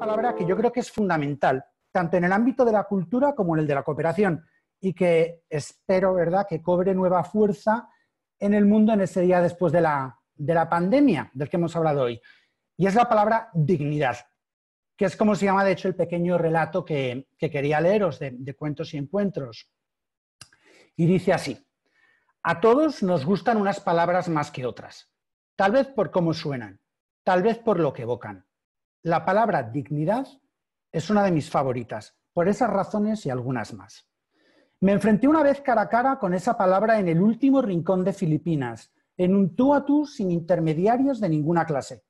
palabra que yo creo que es fundamental, tanto en el ámbito de la cultura como en el de la cooperación, y que espero, ¿verdad?, que cobre nueva fuerza en el mundo en ese día después de la, de la pandemia del que hemos hablado hoy. Y es la palabra dignidad, que es como se llama, de hecho, el pequeño relato que, quería leeros de, de cuentos y encuentros. Y dice así, a todos nos gustan unas palabras más que otras, tal vez por cómo suenan, tal vez por lo que evocan. La palabra dignidad es una de mis favoritas, por esas razones y algunas más. Me enfrenté una vez cara a cara con esa palabra en el último rincón de Filipinas, en un tú a tú sin intermediarios de ninguna clase.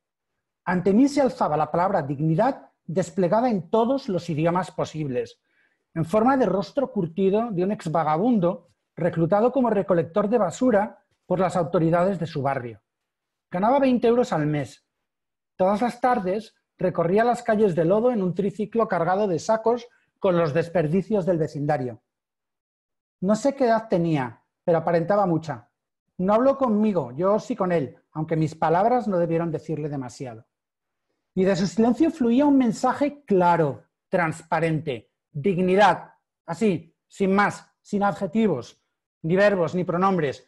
Ante mí se alzaba la palabra dignidad desplegada en todos los idiomas posibles, en forma de rostro curtido de un ex vagabundo reclutado como recolector de basura por las autoridades de su barrio. Ganaba 20 euros al mes. Todas las tardes recorría las calles de lodo en un triciclo cargado de sacos con los desperdicios del vecindario. No sé qué edad tenía, pero aparentaba mucha. No habló conmigo, yo sí con él, aunque mis palabras no debieron decirle demasiado. Y de su silencio fluía un mensaje claro, transparente, dignidad, así, sin más, sin adjetivos, ni verbos, ni pronombres.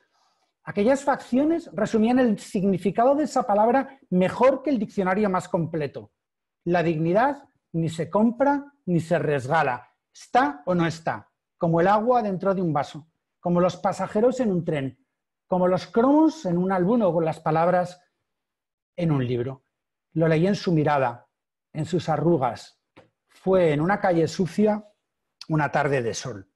Aquellas facciones resumían el significado de esa palabra mejor que el diccionario más completo. La dignidad ni se compra ni se resgala. Está o no está. Como el agua dentro de un vaso. Como los pasajeros en un tren. Como los cromos en un álbum o con las palabras en un libro. Lo leí en su mirada, en sus arrugas. Fue en una calle sucia, una tarde de sol.